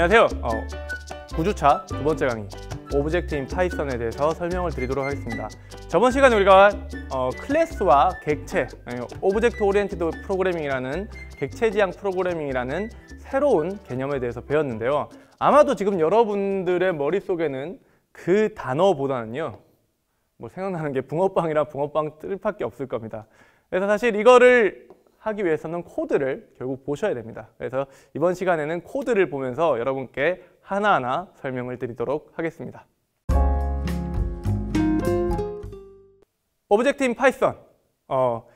안녕하세요 어, 9주차 두 번째 강의 오브젝트인 파이썬에 대해서 설명을 드리도록 하겠습니다 저번 시간에 우리가 어, 클래스와 객체 오브젝트 오리엔티드 프로그래밍이라는 객체지향 프로그래밍이라는 새로운 개념에 대해서 배웠는데요 아마도 지금 여러분들의 머릿속에는 그 단어보다는요 뭐 생각나는 게 붕어빵이라 붕어빵 뜰밖에 없을 겁니다 그래서 사실 이거를 하기 위해서는 코드를 결국 보셔야 됩니다. 그래서 이번 시간에는 코드를 보면서 여러분께 하나하나 설명을 드리도록 하겠습니다. 오브젝트인 파이썬 어,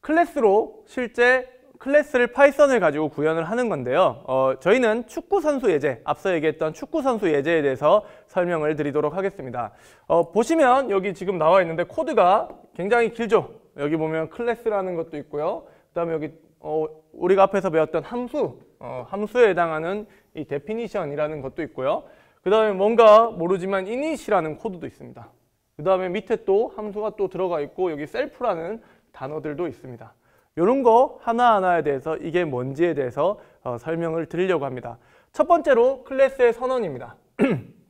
클래스로 실제 클래스를 파이썬을 가지고 구현을 하는 건데요. 어, 저희는 축구선수 예제, 앞서 얘기했던 축구선수 예제에 대해서 설명을 드리도록 하겠습니다. 어, 보시면 여기 지금 나와 있는데 코드가 굉장히 길죠. 여기 보면 클래스라는 것도 있고요. 그 다음에 여기 어, 우리가 앞에서 배웠던 함수, 어, 함수에 해당하는 이 데피니션이라는 것도 있고요. 그 다음에 뭔가 모르지만 init이라는 코드도 있습니다. 그 다음에 밑에 또 함수가 또 들어가 있고 여기 self라는 단어들도 있습니다. 이런 거 하나하나에 대해서 이게 뭔지에 대해서 어, 설명을 드리려고 합니다. 첫 번째로 클래스의 선언입니다.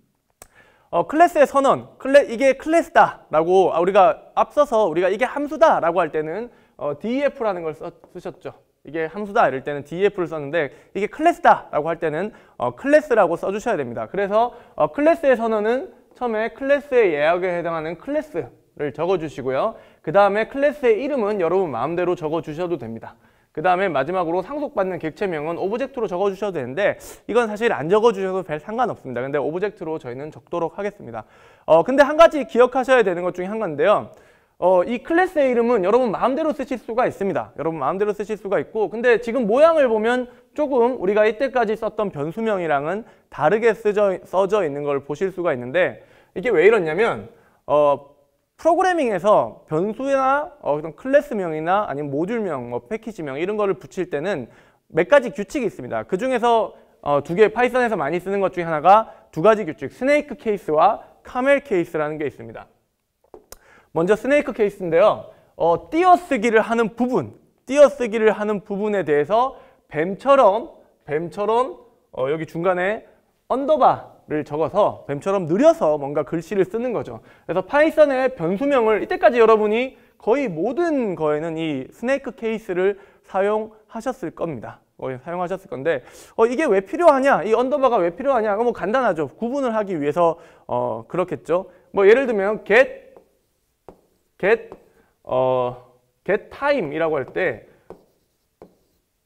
어, 클래스의 선언, 클래, 이게 클래스다 라고 아, 우리가 앞서서 우리가 이게 함수다 라고 할 때는 어, DEF라는 걸 써, 쓰셨죠. 이게 함수다 이럴 때는 DEF를 썼는데 이게 클래스다 라고 할 때는 어, 클래스라고 써주셔야 됩니다. 그래서 어, 클래스의 선언은 처음에 클래스의 예약에 해당하는 클래스를 적어주시고요. 그 다음에 클래스의 이름은 여러분 마음대로 적어주셔도 됩니다. 그 다음에 마지막으로 상속받는 객체명은 오브젝트로 적어주셔도 되는데 이건 사실 안 적어주셔도 별 상관없습니다. 근데 오브젝트로 저희는 적도록 하겠습니다. 어, 근데 한 가지 기억하셔야 되는 것 중에 한 건데요. 어, 이 클래스의 이름은 여러분 마음대로 쓰실 수가 있습니다. 여러분 마음대로 쓰실 수가 있고 근데 지금 모양을 보면 조금 우리가 이때까지 썼던 변수명이랑은 다르게 쓰져, 써져 있는 걸 보실 수가 있는데 이게 왜이렇냐면 어, 프로그래밍에서 변수나 어, 떤 클래스명이나 아니면 모듈명, 뭐 패키지명 이런 거를 붙일 때는 몇 가지 규칙이 있습니다. 그 중에서 어, 두 개, 파이썬에서 많이 쓰는 것 중에 하나가 두 가지 규칙, 스네이크 케이스와 카멜 케이스라는 게 있습니다. 먼저 스네이크 케이스인데요. 어, 띄어쓰기를 하는 부분, 띄어쓰기를 하는 부분에 대해서 뱀처럼 뱀처럼 어, 여기 중간에 언더바를 적어서 뱀처럼 느려서 뭔가 글씨를 쓰는 거죠. 그래서 파이썬의 변수명을 이때까지 여러분이 거의 모든 거에는 이 스네이크 케이스를 사용하셨을 겁니다. 어, 사용하셨을 건데 어, 이게 왜 필요하냐? 이 언더바가 왜 필요하냐? 뭐 간단하죠. 구분을 하기 위해서 어, 그렇겠죠. 뭐 예를 들면 get get 어 get time이라고 할 때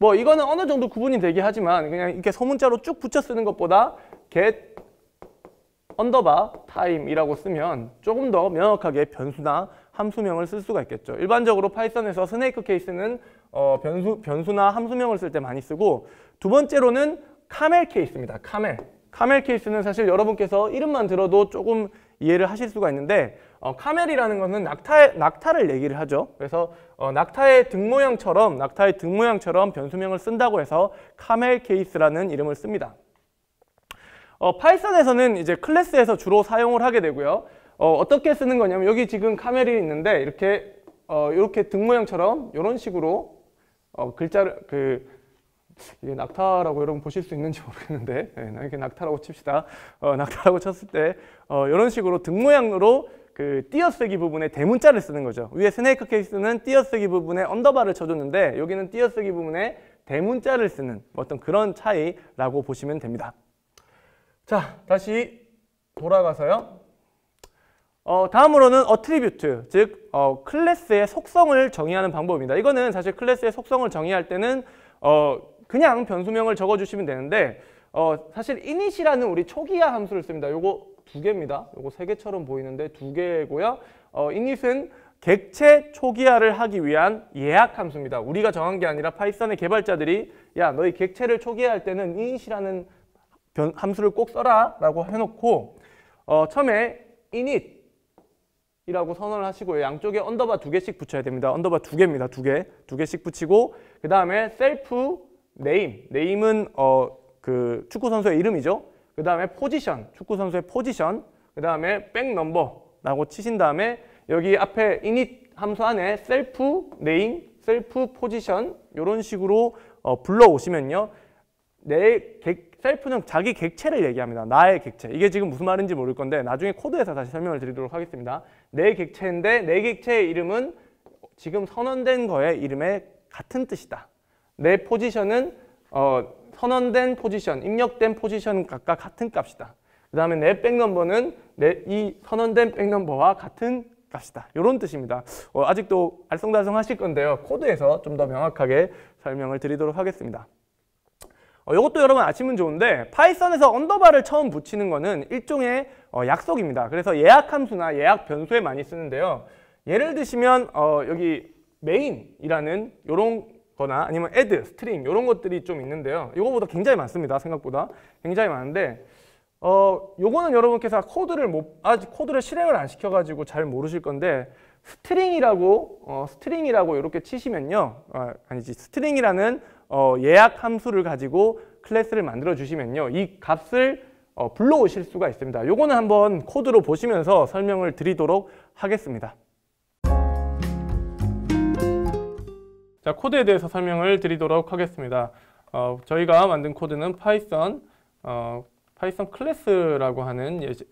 뭐 이거는 어느 정도 구분이 되긴 하지만 그냥 이렇게 소문자로 쭉 붙여 쓰는 것보다 get 언더바 time이라고 쓰면 조금 더 명확하게 변수나 함수명을 쓸 수가 있겠죠. 일반적으로 파이썬에서 스네이크 케이스는 어, 변수, 변수나 함수명을 쓸 때 많이 쓰고 두 번째로는 카멜 케이스입니다. 카멜. 카멜 케이스는 사실 여러분께서 이름만 들어도 조금 이해를 하실 수가 있는데 어, 카멜이라는 것은 낙타 낙타를 얘기를 하죠. 그래서 어, 낙타의 등 모양처럼 낙타의 등 모양처럼 변수명을 쓴다고 해서 카멜 케이스라는 이름을 씁니다. 어, 파이썬에서는 이제 클래스에서 주로 사용을 하게 되고요. 어, 떻게 쓰는 거냐면 여기 지금 카멜이 있는데 이렇게 어, 이렇게 등 모양처럼 이런 식으로 어, 글자를 그 이게 낙타라고 여러분 보실 수 있는지 모르겠는데 네, 이렇게 낙타라고 칩시다. 어, 낙타라고 쳤을 때 어, 이런 식으로 등 모양으로 그 띄어쓰기 부분에 대문자를 쓰는 거죠. 위에 스네이크 케이스는 띄어쓰기 부분에 언더바를 쳐줬는데 여기는 띄어쓰기 부분에 대문자를 쓰는 어떤 그런 차이라고 보시면 됩니다. 자, 다시 돌아가서요. 어, 다음으로는 어트리뷰트, 즉 어, 클래스의 속성을 정의하는 방법입니다. 이거는 사실 클래스의 속성을 정의할 때는 어, 그냥 변수명을 적어주시면 되는데 어, 사실 init이라는 우리 초기화 함수를 씁니다. 요거 두 개입니다. 요거 세 개처럼 보이는데 두 개고요. 어, 이닛은 객체 초기화를 하기 위한 예약 함수입니다. 우리가 정한 게 아니라 파이썬의 개발자들이 야 너희 객체를 초기화할 때는 init이라는 함수를 꼭 써라 라고 해놓고 어, 처음에 init 이라고 선언을 하시고요. 양쪽에 언더바 두 개씩 붙여야 됩니다. 언더바 두 개입니다. 두 개. 두 개씩 붙이고 그 다음에 self n a 은 어, 그 축구 선수의 이름이죠. 그 다음에 포지션, 축구 선수의 포지션, 그 다음에 백 넘버라고 치신 다음에 여기 앞에 init 함수 안에 셀프 네임, 셀프 포지션 이런 식으로 어, 불러오시면요. 내 객, 셀프는 자기 객체를 얘기합니다. 나의 객체. 이게 지금 무슨 말인지 모를 건데 나중에 코드에서 다시 설명을 드리도록 하겠습니다. 내 객체인데 내 객체의 이름은 지금 선언된 거의 이름에 같은 뜻이다. 내 포지션은 어, 선언된 포지션, 입력된 포지션 각각 같은 값이다. 그 다음에 내 백넘버는 내 이 선언된 백넘버와 같은 값이다. 이런 뜻입니다. 어, 아직도 알쏭달성 하실 건데요. 코드에서 좀 더 명확하게 설명을 드리도록 하겠습니다. 어, 이것도 여러분 아시면 좋은데 파이썬에서 언더바를 처음 붙이는 거는 일종의 어, 약속입니다. 그래서 예약 함수나 예약 변수에 많이 쓰는데요. 예를 드시면 어, 여기 메인이라는 이런 거나 아니면 add, string 이런 것들이 좀 있는데요. 이거보다 굉장히 많습니다. 생각보다 굉장히 많은데 어, 요거는 여러분께서 코드를 못, 아직 코드를 실행을 안 시켜가지고 잘 모르실 건데 스트링이라고 어, 스트링이라고 이렇게 치시면요, 아, 아니지 스트링이라는 어, 예약 함수를 가지고 클래스를 만들어 주시면요, 이 값을 어, 불러오실 수가 있습니다. 요거는 한번 코드로 보시면서 설명을 드리도록 하겠습니다. 자, 코드에 대해서 설명을 드리도록 하겠습니다. 어, 저희가 만든 코드는 파이썬, 어, 파이썬 클래스라고 하는 예시,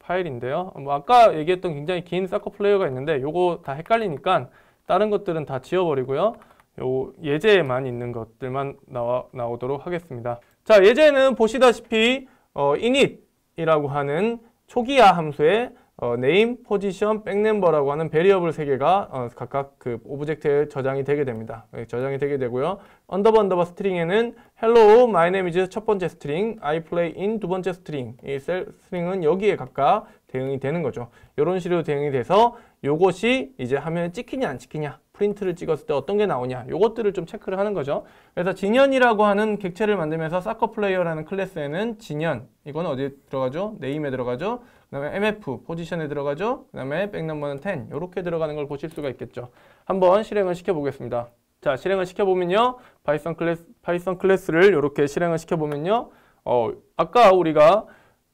파일인데요. 어, 뭐 아까 얘기했던 굉장히 긴 사커 플레이어가 있는데 요거 다 헷갈리니까 다른 것들은 다 지워버리고요. 요 예제에만 있는 것들만 나와, 나오도록 하겠습니다. 자, 예제는 보시다시피 어, init이라고 하는 초기화 함수에 어, name, p o s i 라고 하는 베리어블 3개가 어, 각각 그 오브젝트에 저장이 되게 됩니다. 예, 저장이 되게 되고요. 언더바 언더바 스트링에는 hello, my name is 첫 번째 스트링, I play in 두 번째 스트링, 이 셀, 스트링은 여기에 각각 대응이 되는 거죠. 이런 식으로 대응이 돼서 이것이 이제 화면에 찍히냐 안 찍히냐 프린트를 찍었을 때 어떤 게 나오냐 요것들을 좀 체크를 하는 거죠 그래서 진연이라고 하는 객체를 만들면서 사커 플레이어라는 클래스에는 진연 이건 어디에 들어가죠? 네임에 들어가죠 그 다음에 mf 포지션에 들어가죠 그 다음에 백넘버는 10 이렇게 들어가는 걸 보실 수가 있겠죠 한번 실행을 시켜 보겠습니다 자 실행을 시켜 보면요 파이썬 클래스 파이썬 클래스를 이렇게 실행을 시켜 보면요 어 아까 우리가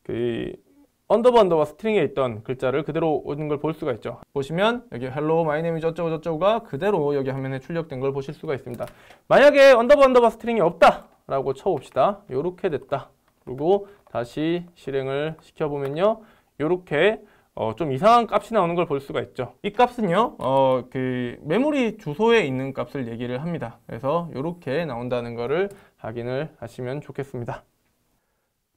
그 언더바 언더바 스트링에 있던 글자를 그대로 온걸볼 수가 있죠 보시면 여기 h 로 l l o my 저쩌고 저쩌고가 그대로 여기 화면에 출력된 걸 보실 수가 있습니다 만약에 언더바 언더바 스트링이 없다 라고 쳐봅시다 이렇게 됐다 그리고 다시 실행을 시켜보면요 이렇게 어, 좀 이상한 값이 나오는 걸 볼 수가 있죠 이 값은요 어, 그 메모리 주소에 있는 값을 얘기를 합니다 그래서 이렇게 나온다는 거를 확인을 하시면 좋겠습니다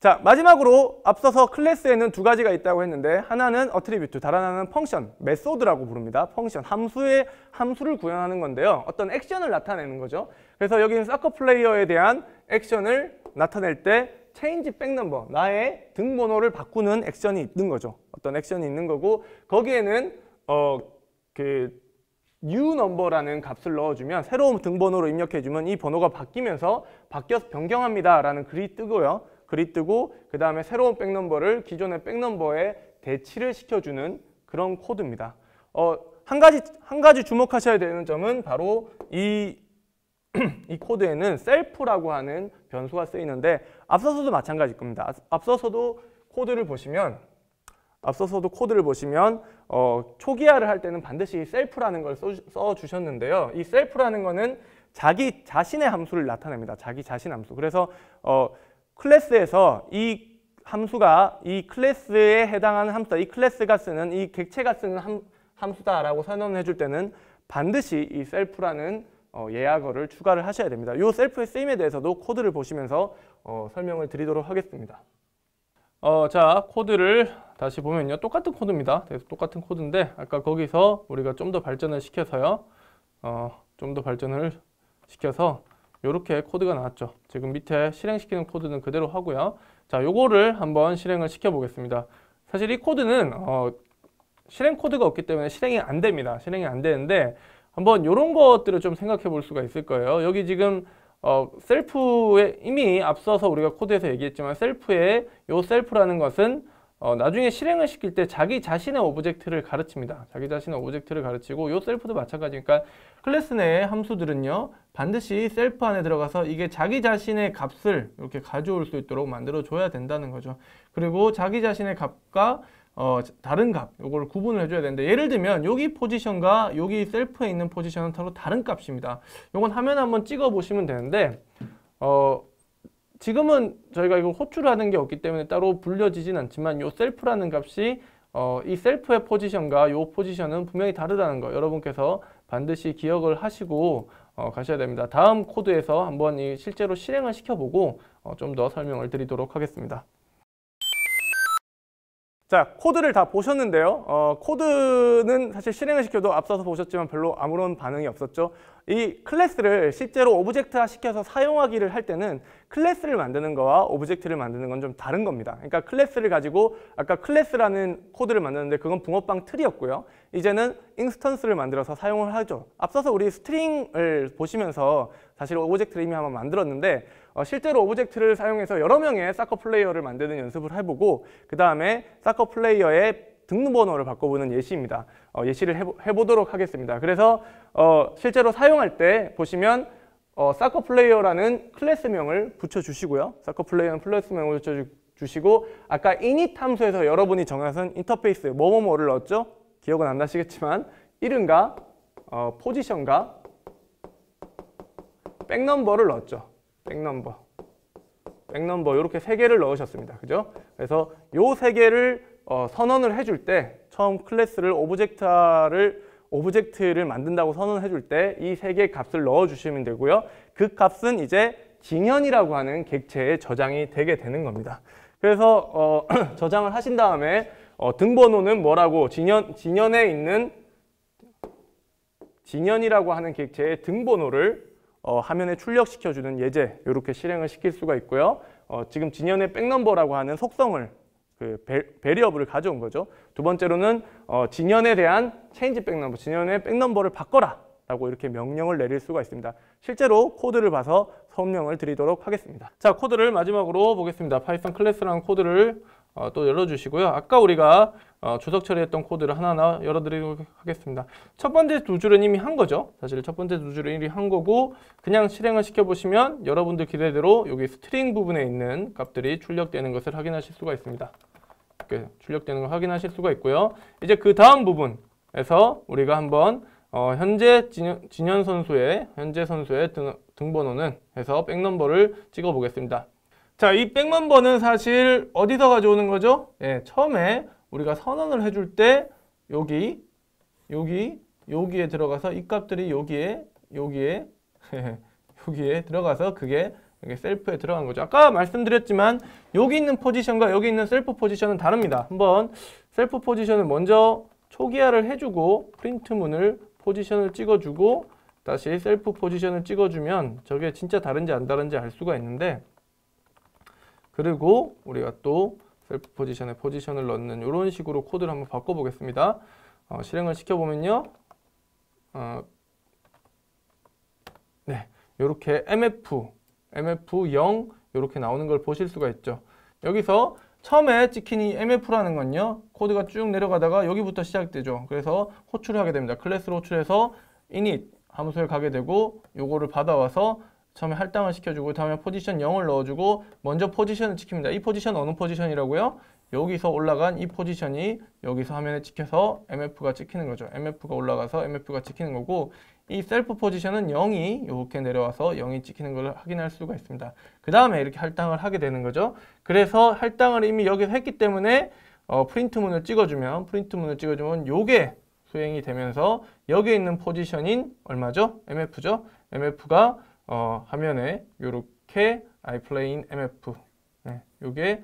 자 마지막으로 앞서서 클래스에는 두 가지가 있다고 했는데 하나는 어트리뷰트, 다른 하나는 펑션, 메소드라고 부릅니다. 펑션, 함수의 함수를 구현하는 건데요. 어떤 액션을 나타내는 거죠. 그래서 여기는 사커 플레이어에 대한 액션을 나타낼 때 체인지 백넘버, 나의 등번호를 바꾸는 액션이 있는 거죠. 어떤 액션이 있는 거고 거기에는 어 그 new number라는 값을 넣어주면 새로운 등번호로 입력해주면 이 번호가 바뀌면서 바뀌어서 변경합니다라는 글이 뜨고요. 글이 뜨고 그 다음에 새로운 백넘버를 기존의 백넘버에 대치를 시켜주는 그런 코드입니다. 어, 한 가지, 한 가지 주목하셔야 되는 점은 바로 이, 이 코드에는 셀프라고 하는 변수가 쓰이는데 앞서서도 마찬가지일 겁니다. 앞서서도 코드를 보시면 앞서서도 코드를 보시면 어, 초기화를 할 때는 반드시 셀프라는 걸 써주셨는데요. 이 셀프라는 거는 자기 자신의 함수를 나타냅니다. 자기 자신 함수. 그래서 어, 클래스에서 이 함수가 이 클래스에 해당하는 함수다. 이 클래스가 쓰는, 이 객체가 쓰는 함, 함수다라고 설명을 해줄 때는 반드시 이 셀프라는 어, 예약어를 추가를 하셔야 됩니다. 이 셀프의 쓰임에 대해서도 코드를 보시면서 어, 설명을 드리도록 하겠습니다. 어, 자, 코드를 다시 보면요. 똑같은 코드입니다. 그래서 똑같은 코드인데 아까 거기서 우리가 좀 더 발전을 시켜서요. 어, 좀더 발전을 시켜서 이렇게 코드가 나왔죠. 지금 밑에 실행시키는 코드는 그대로 하고요. 자, 요거를 한번 실행을 시켜보겠습니다. 사실 이 코드는 어, 실행 코드가 없기 때문에 실행이 안 됩니다. 실행이 안 되는데 한번 이런 것들을 좀 생각해 볼 수가 있을 거예요. 여기 지금 어, 셀프에 이미 앞서서 우리가 코드에서 얘기했지만 셀프에요 셀프라는 것은 어, 나중에 실행을 시킬 때 자기 자신의 오브젝트를 가르칩니다. 자기 자신의 오브젝트를 가르치고 요 셀프도 마찬가지니까 클래스 내 함수들은요. 반드시 셀프 안에 들어가서 이게 자기 자신의 값을 이렇게 가져올 수 있도록 만들어 줘야 된다는 거죠. 그리고 자기 자신의 값과 어, 다른 값, 요걸 구분을 해줘야 되는데 예를 들면 여기 포지션과 여기 셀프에 있는 포지션은 서로 다른 값입니다. 요건 화면 한번 찍어 보시면 되는데 어, 지금은 저희가 이거 호출하는 게 없기 때문에 따로 불려지진 않지만 요 셀프라는 값이 어, 이 셀프의 포지션과 요 포지션은 분명히 다르다는 거 여러분께서 반드시 기억을 하시고 어, 가셔야 됩니다. 다음 코드에서 한번 이 실제로 실행을 시켜보고 어, 좀 더 설명을 드리도록 하겠습니다. 자, 코드를 다 보셨는데요. 어, 코드는 사실 실행을 시켜도 앞서서 보셨지만 별로 아무런 반응이 없었죠. 이 클래스를 실제로 오브젝트화 시켜서 사용하기를 할 때는 클래스를 만드는 거와 오브젝트를 만드는 건 좀 다른 겁니다. 그러니까 클래스를 가지고 아까 클래스라는 코드를 만드는데 그건 붕어빵 틀이었고요. 이제는 인스턴스를 만들어서 사용을 하죠. 앞서서 우리 스트링을 보시면서 사실 오브젝트를 이미 한번 만들었는데 어, 실제로 오브젝트를 사용해서 여러 명의 사커 플레이어를 만드는 연습을 해보고 그 다음에 사커 플레이어의 등번호를 록 바꿔보는 예시입니다. 어, 예시를 해보, 도록 하겠습니다. 그래서 어, 실제로 사용할 때 보시면 어, 사커 플레이어라는 클래스명을 붙여주시고요. 사커 플레이어는 클래스명을 붙여주시고 아까 init 함수에서 여러분이 정하신 인터페이스 뭐뭐뭐를 넣었죠? 기억은 안 나시겠지만 이름과 어, 포지션과 백넘버를 넣었죠. 백넘버 백넘버 이렇게 세 개를 넣으셨습니다. 그죠? 그래서 요 세 개를 어, 선언을 해줄 때 처음 클래스를 오브젝트를 오브젝트를 만든다고 선언해 줄때 이 세 개의 값을 넣어 주시면 되고요. 그 값은 이제 징현이라고 하는 객체에 저장이 되게 되는 겁니다. 그래서 어, 저장을 하신 다음에 어, 등번호는 뭐라고 진현, 진현에 있는 진현이라고 하는 객체의 등번호를 어, 화면에 출력시켜주는 예제 이렇게 실행을 시킬 수가 있고요. 어, 지금 진연의 백넘버라고 하는 속성을 그 배, 리어블을 가져온 거죠. 두 번째로는 어, 진연에 대한 체인지 백넘버, 진연의 백넘버를 바꿔라 라고 이렇게 명령을 내릴 수가 있습니다. 실제로 코드를 봐서 설명을 드리도록 하겠습니다. 자, 코드를 마지막으로 보겠습니다. 파이썬 클래스라는 코드를 어, 또 열어주시고요. 아까 우리가 어, 조석 처리했던 코드를 하나하나 열어드리도록 하겠습니다. 첫 번째 두 줄은 이미 한 거죠. 사실 첫 번째 두 줄은 이미 한 거고 그냥 실행을 시켜보시면 여러분들 기대대로 여기 스트링 부분에 있는 값들이 출력되는 것을 확인하실 수가 있습니다. 이렇게 출력되는 걸 확인하실 수가 있고요. 이제 그 다음 부분에서 우리가 한번 어, 현재 진현, 진현 선수의 현재 선수의 등, 등번호는 해서 백넘버를 찍어 보겠습니다. 자, 이 백만 번은 사실 어디서 가져오는 거죠? 예, 처음에 우리가 선언을 해줄 때 여기, 여기, 여기에 들어가서 이 값들이 여기에, 여기에, 여기에 들어가서 그게 여기 셀프에 들어간 거죠. 아까 말씀드렸지만 여기 있는 포지션과 여기 있는 셀프 포지션은 다릅니다. 한번 셀프 포지션을 먼저 초기화를 해주고 프린트문을 포지션을 찍어주고 다시 셀프 포지션을 찍어주면 저게 진짜 다른지 안 다른지 알 수가 있는데 그리고 우리가 또 셀프 포지션에 포지션을 넣는 이런 식으로 코드를 한번 바꿔보겠습니다. 어, 실행을 시켜보면요. 어, 네, 이렇게 MF, MF0 이렇게 나오는 걸 보실 수가 있죠. 여기서 처음에 찍힌 이 MF라는 건요. 코드가 쭉 내려가다가 여기부터 시작되죠. 그래서 호출을 하게 됩니다. 클래스로 호출해서 init 함수에 가게 되고 요거를 받아와서 처음에 할당을 시켜주고 다음에 포지션 0을 넣어주고 먼저 포지션을 찍힙니다. 이 포지션 어느 포지션이라고요? 여기서 올라간 이 포지션이 여기서 화면에 찍혀서 MF가 찍히는 거죠. MF가 올라가서 MF가 찍히는 거고 이 셀프 포지션은 0이 이렇게 내려와서 0이 찍히는 걸 확인할 수가 있습니다. 그 다음에 이렇게 할당을 하게 되는 거죠. 그래서 할당을 이미 여기서 했기 때문에 어, 프린트문을 찍어주면 프린트문을 찍어주면 요게 수행이 되면서 여기에 있는 포지션인 얼마죠? MF죠? MF가 어, 화면에 이렇게 I play i MF 네, 요게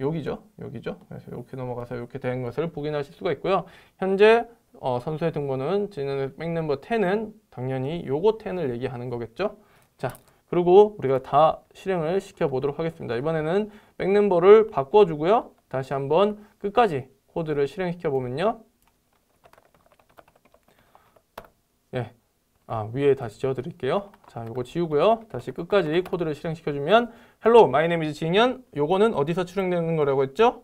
여기죠. 여기죠. 그래서 이렇게 넘어가서 이렇게 된 것을 확인하실 수가 있고요. 현재 어, 선수의 등번호는 지난 백넘버 10은 당연히 요거 10을 얘기하는 거겠죠. 자, 그리고 우리가 다 실행을 시켜보도록 하겠습니다. 이번에는 백넘버를 바꿔주고요. 다시 한번 끝까지 코드를 실행시켜보면요. 예, 아, 위에 다시 지워드릴게요. 자, 요거 지우고요. 다시 끝까지 코드를 실행시켜주면 Hello, my name is 진현. 요거는 어디서 출력되는 거라고 했죠?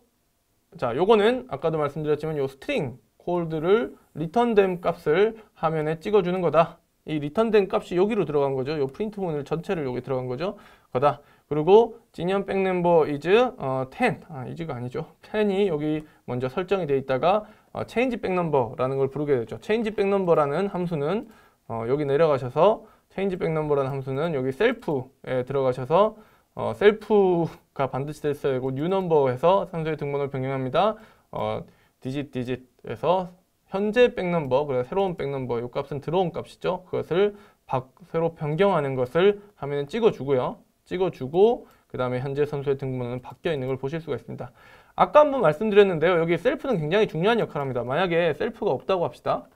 자, 요거는 아까도 말씀드렸지만 요 스트링 콜드를 리턴 t 된 값을 화면에 찍어주는 거다. 이리턴 t 된 값이 여기로 들어간 거죠. 요 프린트문을 전체를 여기 들어간 거죠. 거다. 그리고 진현 백넘버 is 어, 10. 아, is가 아니죠. 10이 여기 먼저 설정이 돼 있다가 어, change 백넘버라는 걸 부르게 되죠. change 백넘버라는 함수는 어, 여기 내려가셔서 change n 인지백 넘버라는 함수는 여기 셀프에 들어가셔서 어, 셀프가 반드시 됐어야 되고 new 뉴 넘버에서 함수의 등번호를 변경합니다. 어, i g i t 에서 현재 백넘버 그래서 새로운 백넘버 요 값은 들어온 값이죠. 그것을 박, 새로 변경하는 것을 화면에 찍어주고요. 찍어주고 그 다음에 현재 선수의 등번호는 바뀌어 있는 걸 보실 수가 있습니다. 아까 한번 말씀드렸는데요. 여기 셀프는 굉장히 중요한 역할을 합니다. 만약에 셀프가 없다고 합시다.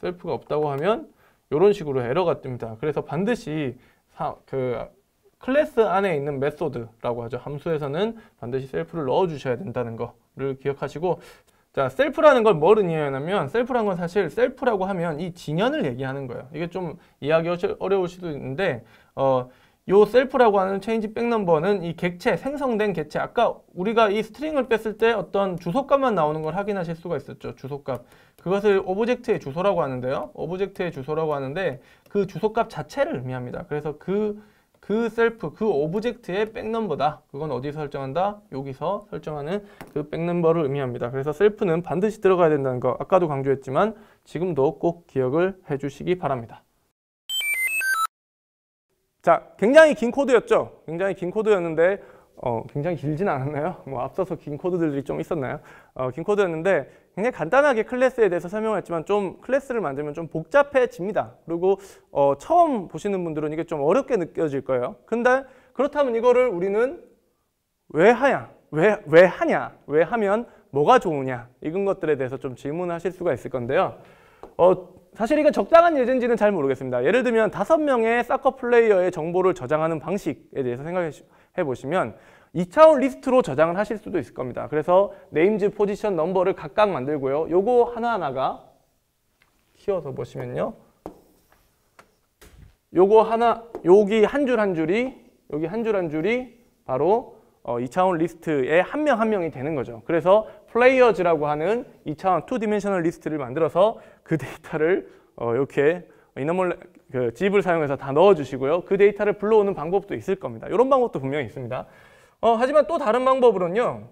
셀프가 없다고 하면 이런 식으로 에러가 뜹니다. 그래서 반드시 사, 그 클래스 안에 있는 메소드라고 하죠. 함수에서는 반드시 셀프를 넣어주셔야 된다는 거를 기억하시고 자, 셀프라는 걸 뭐를 이해하냐면 셀프란 건 사실 셀프라고 하면 이 진연을 얘기하는 거예요. 이게 좀 이해하기 어려울 수도 있는데 어, 요 셀프라고 하는 체인지 백 넘버는 이 객체, 생성된 객체 아까 우리가 이 스트링을 뺐을 때 어떤 주소값만 나오는 걸 확인하실 수가 있었죠. 주소값. 그것을 오브젝트의 주소라고 하는데요. 오브젝트의 주소라고 하는데 그 주소값 자체를 의미합니다. 그래서 그그 그 셀프, 그 오브젝트의 백넘버다. 그건 어디서 설정한다? 여기서 설정하는 그 백넘버를 의미합니다. 그래서 셀프는 반드시 들어가야 된다는 거 아까도 강조했지만 지금도 꼭 기억을 해주시기 바랍니다. 자, 굉장히 긴 코드였죠. 굉장히 긴 코드였는데 어, 굉장히 길진 않았나요? 뭐 앞서서 긴 코드들이 좀 있었나요? 어, 긴 코드였는데 굉장히 간단하게 클래스에 대해서 설명했지만 좀 클래스를 만들면 좀 복잡해집니다. 그리고 어, 처음 보시는 분들은 이게 좀 어렵게 느껴질 거예요. 근데 그렇다면 이거를 우리는 왜 하냐? 왜, 왜 하냐? 왜 하면 뭐가 좋으냐? 이런 것들에 대해서 좀 질문하실 수가 있을 건데요. 어, 사실 이건 적당한 예제인지는 잘 모르겠습니다. 예를 들면 다섯 명의 사커 플레이어의 정보를 저장하는 방식에 대해서 생각해 보시면 2차원 리스트로 저장을 하실 수도 있을 겁니다. 그래서 네임즈, 포지션, 넘버를 각각 만들고요. 요거 하나하나가 키워서 보시면요. 요거 하나, 여기 한 줄 한 줄이 여기 한 줄 한 줄이 바로 어, 2차원 리스트의 한 명 한 명이 되는 거죠. 그래서 플레이어즈라고 하는 2차원 2디멘셔널 리스트를 만들어서 그 데이터를 어, 이렇게 이너몰 그 집을 사용해서 다 넣어주시고요. 그 데이터를 불러오는 방법도 있을 겁니다. 이런 방법도 분명히 있습니다. 어, 하지만 또 다른 방법으로는요.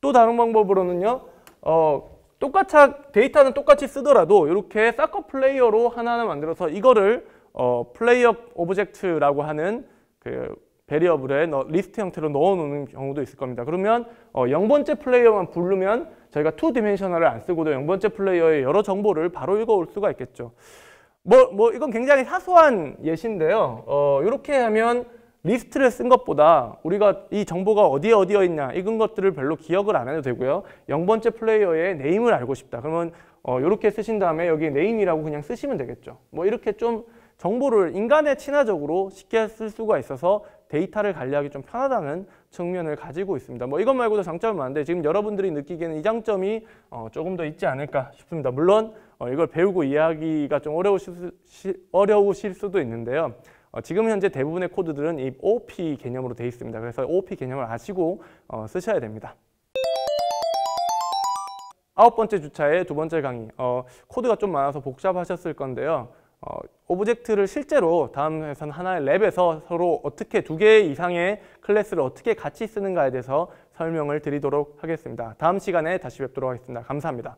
또 다른 방법으로는요. 어, 똑같아 데이터는 똑같이 쓰더라도 이렇게 사커 플레이어로 하나하나 만들어서 이거를 어, 플레이어 오브젝트라고 하는 그 베리어블에 리스트 형태로 넣어놓는 경우도 있을 겁니다. 그러면 어, 0번째 플레이어만 부르면 저희가 투 디멘셔널을 안 쓰고도 0번째 플레이어의 여러 정보를 바로 읽어올 수가 있겠죠. 뭐, 뭐 이건 굉장히 사소한 예시인데요. 어, 이렇게 하면 리스트를 쓴 것보다 우리가 이 정보가 어디에 어디에 있냐 이런 것들을 별로 기억을 안 해도 되고요. 0번째 플레이어의 네임을 알고 싶다. 그러면 어, 이렇게 쓰신 다음에 여기 네임이라고 그냥 쓰시면 되겠죠. 뭐 이렇게 좀 정보를 인간의 친화적으로 쉽게 쓸 수가 있어서 데이터를 관리하기 좀 편하다는 측면을 가지고 있습니다. 뭐 이것 말고도 장점은 많은데 지금 여러분들이 느끼기에는 이 장점이 어, 조금 더 있지 않을까 싶습니다. 물론 어, 이걸 배우고 이해하기가 좀 어려우실, 시, 어려우실 수도 있는데요. 어, 지금 현재 대부분의 코드들은 이 OP 개념으로 되어 있습니다. 그래서 OP 개념을 아시고 어, 쓰셔야 됩니다. 아홉 번째 주차의 두 번째 강의. 어, 코드가 좀 많아서 복잡하셨을 건데요. 어, 오브젝트를 실제로 다음 회선 하나의 랩에서 서로 어떻게 두 개 이상의 클래스를 어떻게 같이 쓰는가에 대해서 설명을 드리도록 하겠습니다. 다음 시간에 다시 뵙도록 하겠습니다. 감사합니다.